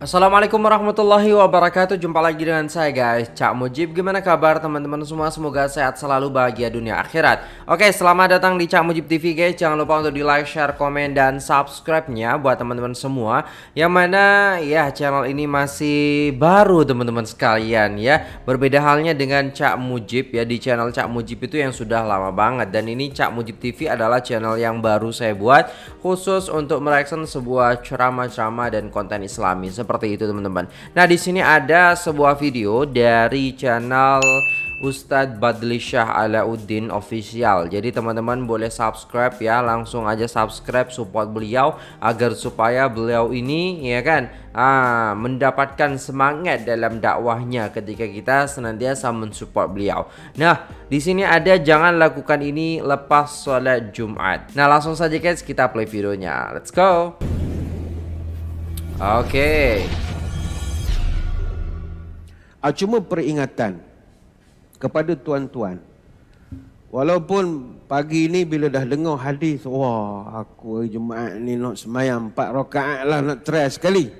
Assalamualaikum warahmatullahi wabarakatuh Jumpa lagi dengan saya guys Cak Mujib Gimana kabar teman-teman semua Semoga sehat selalu bahagia dunia akhirat Oke selamat datang di Cak Mujib TV guys Jangan lupa untuk di like, share, komen, dan subscribe-nya Buat teman-teman semua Yang mana ya channel ini masih baru teman-teman sekalian ya Berbeda halnya dengan Cak Mujib ya Di channel Cak Mujib itu yang sudah lama banget Dan ini Cak Mujib TV adalah channel yang baru saya buat Khusus untuk mereksen sebuah ceramah-ceramah dan konten islami seperti itu teman-teman. Nah di sini ada sebuah video dari channel Ustadz Badli Syah Alauddin Official Jadi teman-teman boleh subscribe ya Langsung aja subscribe support beliau Agar supaya beliau ini ya kan ah, Mendapatkan semangat dalam dakwahnya Ketika kita senantiasa mensupport beliau Nah di sini ada jangan lakukan ini lepas sholat Jumat Nah langsung saja guys kita play videonya Let's go Okey. Ah, cuma peringatan kepada tuan-tuan. Walaupun pagi ini bila dah dengar hadis, wah aku jemaah ni nak semayam empat rokaat lah nak try sekali.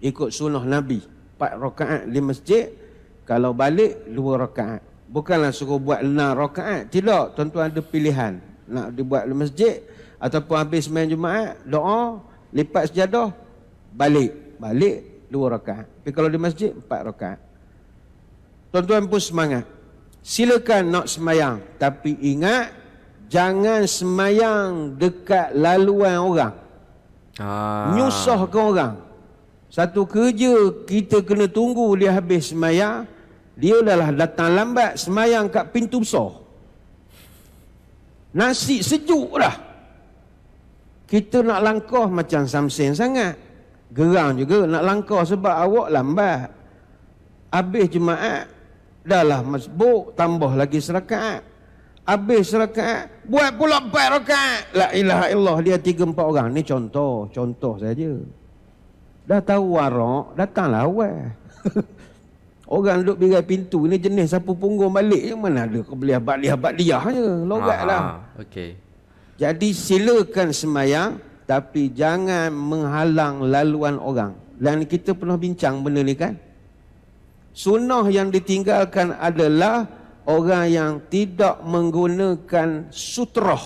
Ikut sunnah Nabi. Empat rokaat di masjid, kalau balik dua rokaat. Bukanlah suruh buat enam rokaat. Tidak, tuan-tuan ada pilihan. Nak dibuat di masjid ataupun habis semayang jemaah doa, lipat sejadah, balik balik dua rakaat tapi kalau di masjid empat rakaat tuan-tuan pun semangat silakan nak semayang tapi ingat jangan semayang dekat laluan orang ah. nyusahkan orang satu kerja kita kena tunggu dia habis semayang dia dah datang lambat semayang kat pintu besar nasi sejuk dah kita nak langkah macam samsin sangat Gerang juga nak langkah sebab awak lambat. Habis jemaat, lah masbuk, tambah lagi serakaat. Habis serakaat, buat pula empat rakaat. La ilaha illallah, dia tiga empat orang. Ni contoh, contoh saja. Dah tahu warak, datanglah awal. orang duduk birai pintu ni jenis sapu punggung balik je. Mana ada kau boleh abadiah-abadiah je. Logat lah. Ah, okay. Jadi silakan semayang tapi jangan menghalang laluan orang. Dan kita pernah bincang benda ni kan? Sunnah yang ditinggalkan adalah orang yang tidak menggunakan sutroh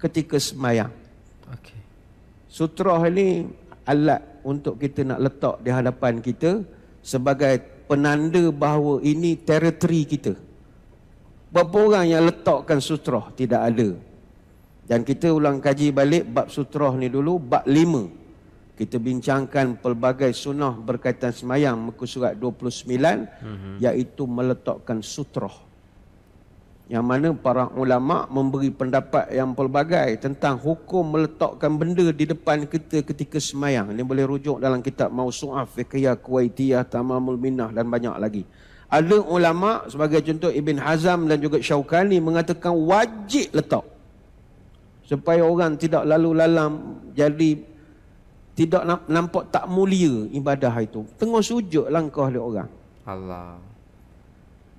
ketika semayang. Okay. Sutroh ini alat untuk kita nak letak di hadapan kita sebagai penanda bahawa ini teritori kita. Berapa orang yang letakkan sutroh? Tidak ada. Dan kita ulang kaji balik bab sutrah ni dulu, bab lima. Kita bincangkan pelbagai sunnah berkaitan semayang, muka surat 29, mm-hmm. iaitu meletakkan sutrah. Yang mana para ulama memberi pendapat yang pelbagai tentang hukum meletakkan benda di depan kita ketika semayang. Ini boleh rujuk dalam kitab Mausu'af, Fiqiyah, Kuwaitiyah, Tamamul minah dan banyak lagi. Ada ulama sebagai contoh Ibn Hazm dan juga Syaukani mengatakan wajib letak supaya orang tidak lalu lalang jadi tidak nampak tak mulia ibadah itu tengah sujud langkah dia orang Allah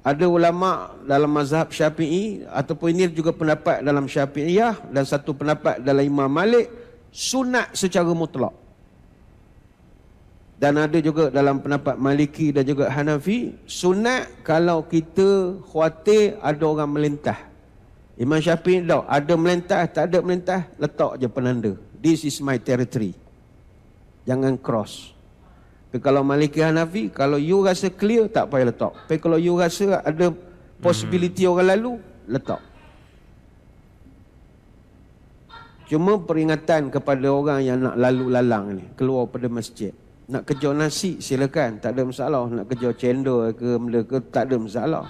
ada ulama dalam mazhab Syafi'i ataupun ini juga pendapat dalam Syafi'iyah dan satu pendapat dalam Imam Malik sunat secara mutlak dan ada juga dalam pendapat Maliki dan juga Hanafi sunat kalau kita khuatir ada orang melintah Imam Syafi'i ni tahu, ada melintas, tak ada melintas, letak je penanda. This is my territory. Jangan cross. Tapi kalau Maliki Hanafi, kalau you rasa clear, tak payah letak. Tapi kalau you rasa ada possibility hmm. orang lalu, letak. Cuma peringatan kepada orang yang nak lalu lalang ni, keluar pada masjid. Nak kejar nasi, silakan. Tak ada masalah. Nak kejar cendol ke, ke, tak ada masalah.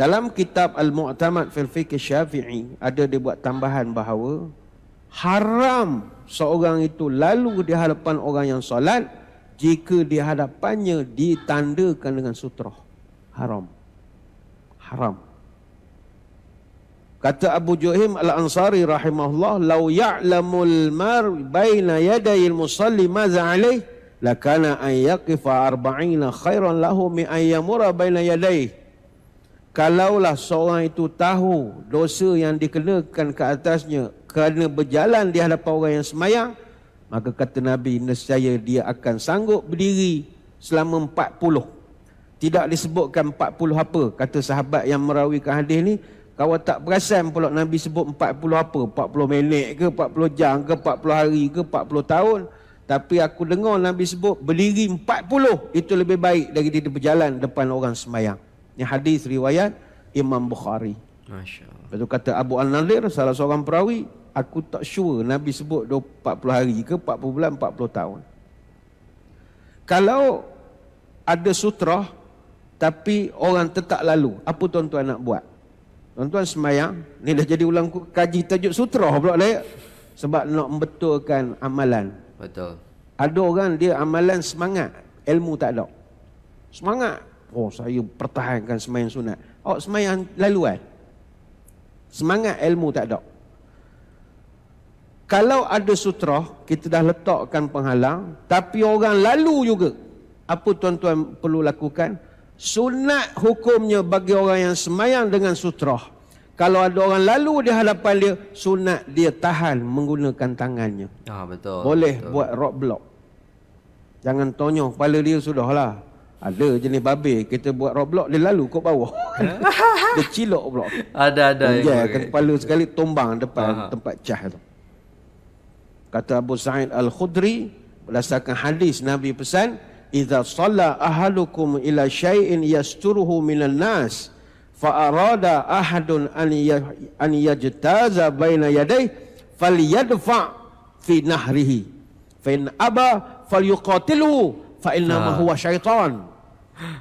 Dalam kitab Al-Mu'tamad fil Fiqh Syafi'i ada dia buat tambahan bahawa haram seorang itu lalu di hadapan orang yang solat jika di hadapannya ditandakan dengan sutrah. Haram. Haram. Kata Abu Juhim Al-Ansari rahimahullah, "Law ya'lamul mar baina yaday al-musalli ma za'alay, lakana an yaqifa 40 khairan lahu min ayyamura baina yadayhi." Kalaulah seorang itu tahu dosa yang dikenakan ke atasnya kerana berjalan di hadapan orang yang semayang, maka kata Nabi, nescaya dia akan sanggup berdiri selama 40. Tidak disebutkan 40 apa, kata sahabat yang merawikan hadis ni, Kau tak perasan pula Nabi sebut 40 apa, 40 minit ke, 40 jam ke, 40 hari ke, 40 tahun. Tapi aku dengar Nabi sebut berdiri 40, itu lebih baik daripada berjalan depan orang semayang. Ini hadis riwayat Imam Bukhari. Masya-Allah. Betul kata Abu Al-Nadir salah seorang perawi, aku tak sure Nabi sebut 40 hari ke 40 bulan 40 tahun. Kalau ada sutra tapi orang tetap lalu, apa tuan-tuan nak buat? Tuan-tuan semayang, ni dah jadi ulang kaji tajuk sutra pula lah Sebab nak membetulkan amalan. Betul. Ada orang dia amalan semangat, ilmu tak ada. Semangat Oh saya pertahankan semayang sunat Oh semayang laluan eh? Semangat ilmu tak ada Kalau ada sutra Kita dah letakkan penghalang Tapi orang lalu juga Apa tuan-tuan perlu lakukan Sunat hukumnya bagi orang yang semayang dengan sutra kalau ada orang lalu di hadapan dia, sunat dia tahan menggunakan tangannya. Ah, betul. Boleh betul. buat block. Jangan tonyo kepala dia sudah lah. Ada jenis babi kita buat roblok dia lalu kat bawah. dia cilok pula. Ada ada. Ya, ya, ya, kepala sekali tumbang depan Aha. tempat cah tu. Kata Abu Sa'id Al-Khudri berdasarkan hadis Nabi pesan, "Idza salla ahalukum ila shay'in yasturuhu minan nas" fa arada ahadun an ya, an yajtaza baina yadayhi falyadfa fi nahrihi fa in aba falyuqatilu fa inna ma ah. huwa syaitan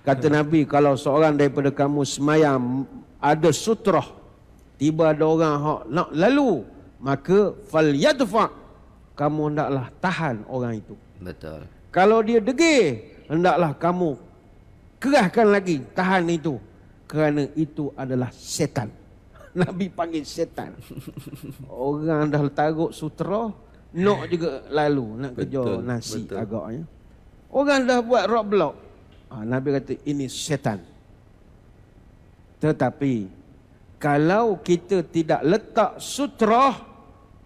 Kata ya. Nabi, kalau seorang daripada kamu semayang ada sutrah, tiba ada orang hak nak lalu, maka fal yadfa. Kamu hendaklah tahan orang itu. Betul. Kalau dia degil, hendaklah kamu kerahkan lagi tahan itu kerana itu adalah setan. Nabi panggil setan. Orang dah taruk sutera, nak juga lalu nak kejar nasi betul. agaknya. Orang dah buat roadblock, Ah, Nabi kata ini syaitan. Tetapi kalau kita tidak letak sutra,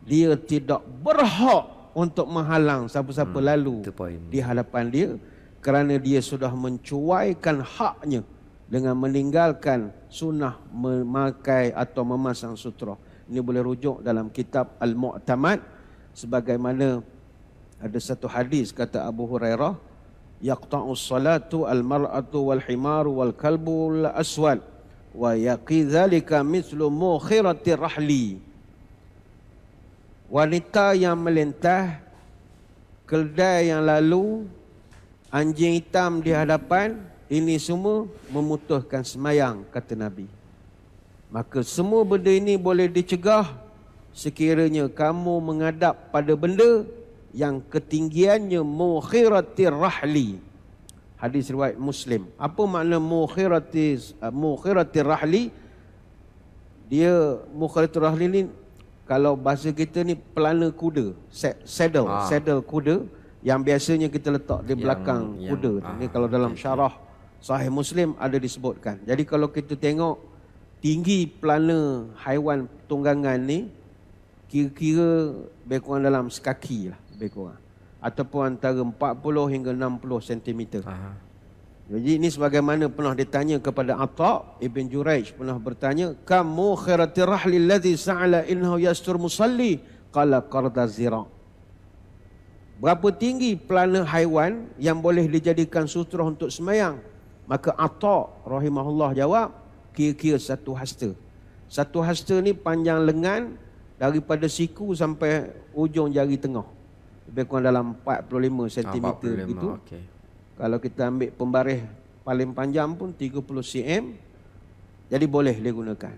dia tidak berhak untuk menghalang siapa-siapa hmm, lalu di hadapan dia kerana dia sudah mencuaikan haknya dengan meninggalkan sunnah memakai atau memasang sutra. Ini boleh rujuk dalam kitab Al-Mu'tamad sebagaimana ada satu hadis kata Abu Hurairah yaqta'u salatu al-mar'atu wal himar wal kalbu al-aswal wa yaqi dhalika mithlu mukhirati rahli wanita yang melintah keledai yang lalu anjing hitam di hadapan ini semua memutuskan semayang kata nabi maka semua benda ini boleh dicegah sekiranya kamu mengadap pada benda yang ketinggiannya mukhirati rahli. Hadis riwayat Muslim. Apa makna mukhirati uh, mukhirati rahli? Dia mukhirati rahli ni kalau bahasa kita ni pelana kuda, saddle, ah. saddle kuda yang biasanya kita letak di belakang yang, kuda. Yang, ni ah. kalau dalam syarah Sahih Muslim ada disebutkan. Jadi kalau kita tengok tinggi pelana haiwan tunggangan ni kira-kira lebih dalam sekaki lah lebih kurang ataupun antara 40 hingga 60 cm. Jadi ini sebagaimana pernah ditanya kepada Atha Ibn Juraij pernah bertanya kamu khairati rahli allazi sa'ala innahu yastur musalli qala qarda zira. Berapa tinggi pelana haiwan yang boleh dijadikan sutra untuk semayang? Maka Atha rahimahullah jawab kira-kira satu hasta. Satu hasta ni panjang lengan daripada siku sampai ujung jari tengah lebih kurang dalam 45 cm ah, 45, gitu. Okay. Kalau kita ambil pembaris paling panjang pun 30 cm. Jadi boleh dia gunakan.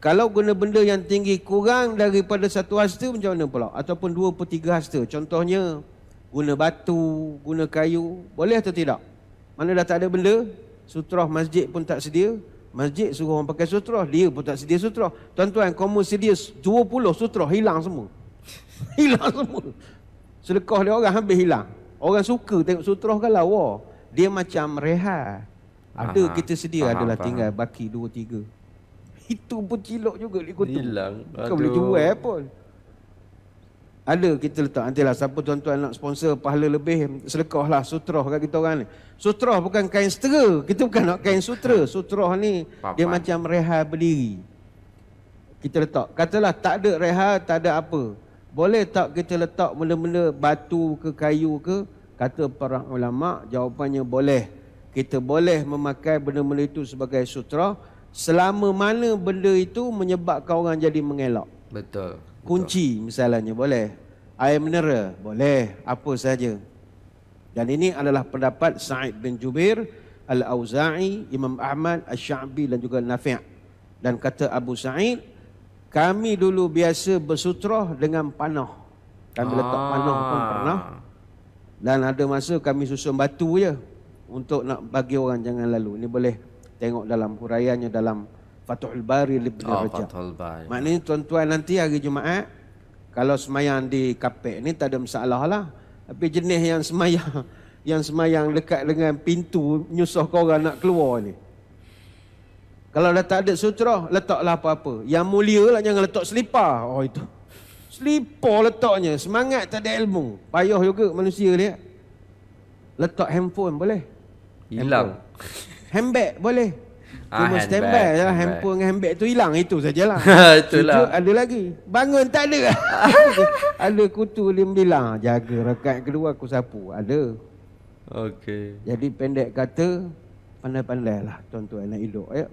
Kalau guna benda yang tinggi kurang daripada satu hasta macam mana pula? Ataupun dua per tiga hasta. Contohnya guna batu, guna kayu. Boleh atau tidak? Mana dah tak ada benda, sutrah masjid pun tak sedia. Masjid suruh orang pakai sutrah, dia pun tak sedia sutrah. Tuan-tuan, kamu sedia 20 sutrah, hilang semua. hilang semua. Selekoh dia orang habis hilang. Orang suka tengok sutroh kan lawa. Oh. Dia macam rehat. Ada Aha. kita sedia Aha, adalah apa. tinggal baki dua tiga. Itu pun cilok juga likutu. Hilang. Kau boleh jual eh, pun. Ada kita letak. Nantilah siapa tuan-tuan nak sponsor pahala lebih. Selekoh lah sutroh kat kita orang ni. Sutroh bukan kain setera. Kita bukan nak kain sutra. Sutroh ni Papan. dia macam rehat berdiri. Kita letak. Katalah tak ada rehat, tak ada apa. Boleh tak kita letak mula-mula batu ke kayu ke? Kata para ulama, jawapannya boleh. Kita boleh memakai benda-benda itu sebagai sutra selama mana benda itu menyebabkan orang jadi mengelak. Betul. betul. Kunci misalnya boleh. Air menera boleh, apa saja. Dan ini adalah pendapat Sa'id bin Jubir Al-Auza'i, Imam Ahmad, Al-Sha'bi dan juga Nafi' Dan kata Abu Sa'id kami dulu biasa bersutroh dengan panah. Kami letak panah pun ah. pernah. Dan ada masa kami susun batu je untuk nak bagi orang jangan lalu. Ini boleh tengok dalam huraiannya dalam Fathul Bari Ibn oh, Rajab. Maknanya tuan-tuan nanti hari Jumaat kalau semayang di kapek ni tak ada masalah lah. Tapi jenis yang semayang yang semayang dekat dengan pintu nyusah kau orang nak keluar ni. Kalau dah tak ada sutra, letaklah apa-apa. Yang mulia lah jangan letak selipar. Oh itu. Selipar letaknya. Semangat tak ada ilmu. Payah juga manusia dia. Letak handphone boleh. Hilang. Handbag boleh. Ah, Cuma standby lah. Handbag. Handphone dengan handbag tu hilang. Itu sajalah. Itulah. Cucu ada lagi. Bangun tak ada. ada kutu lim bilang. Jaga rekat kedua aku sapu. Ada. Okey. Jadi pendek kata, pandai-pandailah tuan-tuan nak hidup. Ya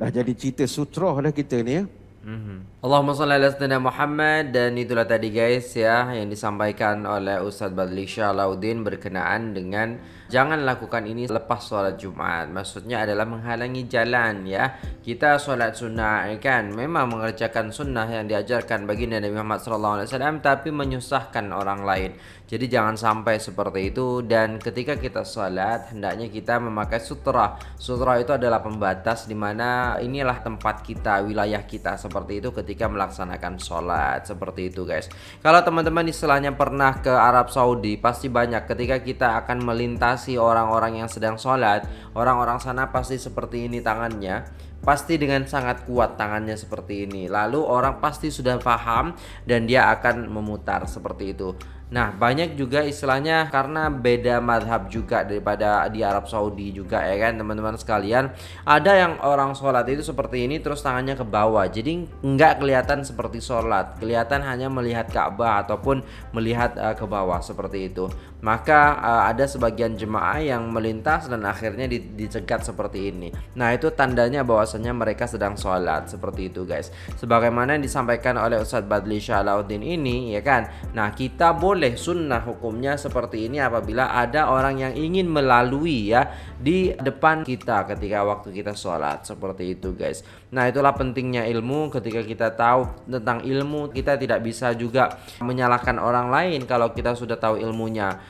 dah jadi cerita sutrah dah kita ni ya. Mhm. Allahumma salli ala sayyidina Muhammad dan itulah tadi guys ya yang disampaikan oleh Ustaz Badli Laudin berkenaan dengan jangan lakukan ini lepas solat Jumat. Maksudnya adalah menghalangi jalan ya. Kita solat sunnah ya kan memang mengerjakan sunnah yang diajarkan bagi Nabi Muhammad sallallahu alaihi wasallam tapi menyusahkan orang lain. Jadi jangan sampai seperti itu dan ketika kita sholat hendaknya kita memakai sutra. Sutra itu adalah pembatas di mana inilah tempat kita, wilayah kita seperti itu ketika melaksanakan sholat seperti itu guys. Kalau teman-teman istilahnya pernah ke Arab Saudi pasti banyak ketika kita akan melintasi orang-orang yang sedang sholat, orang-orang sana pasti seperti ini tangannya pasti dengan sangat kuat tangannya seperti ini. Lalu orang pasti sudah paham dan dia akan memutar seperti itu. Nah, banyak juga istilahnya karena beda madhab juga daripada di Arab Saudi juga ya kan teman-teman sekalian. Ada yang orang sholat itu seperti ini terus tangannya ke bawah. Jadi nggak kelihatan seperti sholat. Kelihatan hanya melihat Ka'bah ataupun melihat uh, ke bawah seperti itu maka uh, ada sebagian jemaah yang melintas dan akhirnya dicegat seperti ini. Nah, itu tandanya bahwasanya mereka sedang sholat seperti itu, guys. Sebagaimana yang disampaikan oleh Ustadz Badli Syalauddin ini, ya kan? Nah, kita boleh sunnah hukumnya seperti ini apabila ada orang yang ingin melalui ya di depan kita ketika waktu kita sholat seperti itu, guys. Nah, itulah pentingnya ilmu. Ketika kita tahu tentang ilmu, kita tidak bisa juga menyalahkan orang lain kalau kita sudah tahu ilmunya.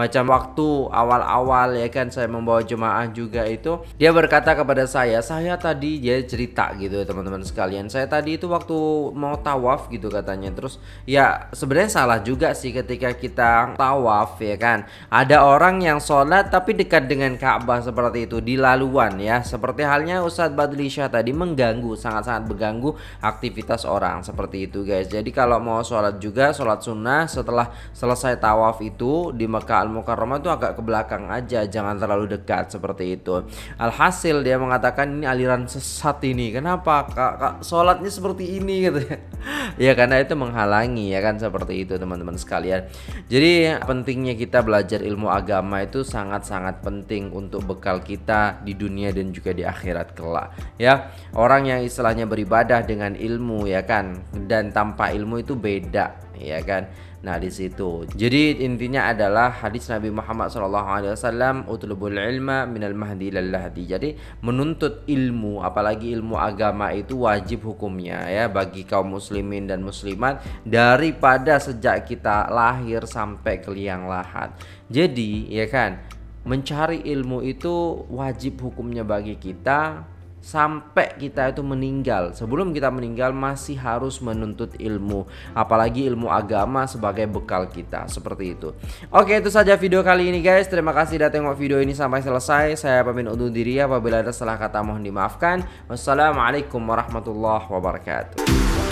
macam waktu awal-awal ya kan saya membawa jemaah juga itu dia berkata kepada saya saya tadi dia cerita gitu teman-teman sekalian saya tadi itu waktu mau tawaf gitu katanya terus ya sebenarnya salah juga sih ketika kita tawaf ya kan ada orang yang sholat tapi dekat dengan Ka'bah seperti itu di laluan ya seperti halnya Ustadz Badlishah tadi mengganggu sangat-sangat mengganggu aktivitas orang seperti itu guys jadi kalau mau sholat juga sholat sunnah setelah selesai tawaf itu di Mekah Al-Mukarramah itu agak ke belakang aja, jangan terlalu dekat seperti itu. Alhasil dia mengatakan ini aliran sesat ini. Kenapa? Kak, kak sholatnya seperti ini gitu ya. ya karena itu menghalangi ya kan seperti itu teman-teman sekalian. Jadi pentingnya kita belajar ilmu agama itu sangat-sangat penting untuk bekal kita di dunia dan juga di akhirat kelak. Ya, orang yang istilahnya beribadah dengan ilmu ya kan dan tanpa ilmu itu beda ya kan nah di situ jadi intinya adalah hadis Nabi Muhammad SAW utlubul ilma minal mahdi lallahdi jadi menuntut ilmu apalagi ilmu agama itu wajib hukumnya ya bagi kaum muslimin dan muslimat daripada sejak kita lahir sampai ke liang lahat jadi ya kan mencari ilmu itu wajib hukumnya bagi kita sampai kita itu meninggal. Sebelum kita meninggal masih harus menuntut ilmu, apalagi ilmu agama sebagai bekal kita. Seperti itu. Oke, itu saja video kali ini guys. Terima kasih sudah tengok video ini sampai selesai. Saya pamit undur diri apabila ada salah kata mohon dimaafkan. Wassalamualaikum warahmatullahi wabarakatuh.